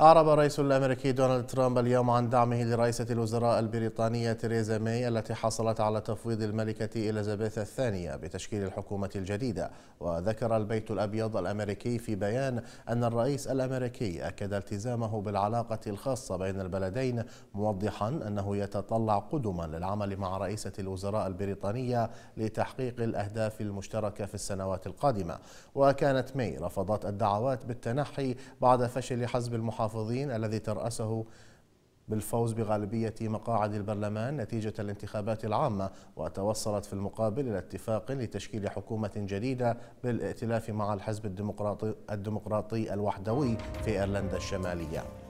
أعرب الرئيس الأمريكي دونالد ترامب اليوم عن دعمه لرئيسة الوزراء البريطانية تريزا ماي التي حصلت على تفويض الملكة إليزابيث الثانية بتشكيل الحكومة الجديدة وذكر البيت الأبيض الأمريكي في بيان أن الرئيس الأمريكي أكد التزامه بالعلاقة الخاصة بين البلدين موضحا أنه يتطلع قدما للعمل مع رئيسة الوزراء البريطانية لتحقيق الأهداف المشتركة في السنوات القادمة وكانت ماي رفضت الدعوات بالتنحي بعد فشل حزب المحافظة المحافظين الذي ترأسه بالفوز بغالبية مقاعد البرلمان نتيجة الانتخابات العامة وتوصلت في المقابل إلى اتفاق لتشكيل حكومة جديدة بالائتلاف مع الحزب الديمقراطي, الديمقراطي الوحدوي في أيرلندا الشمالية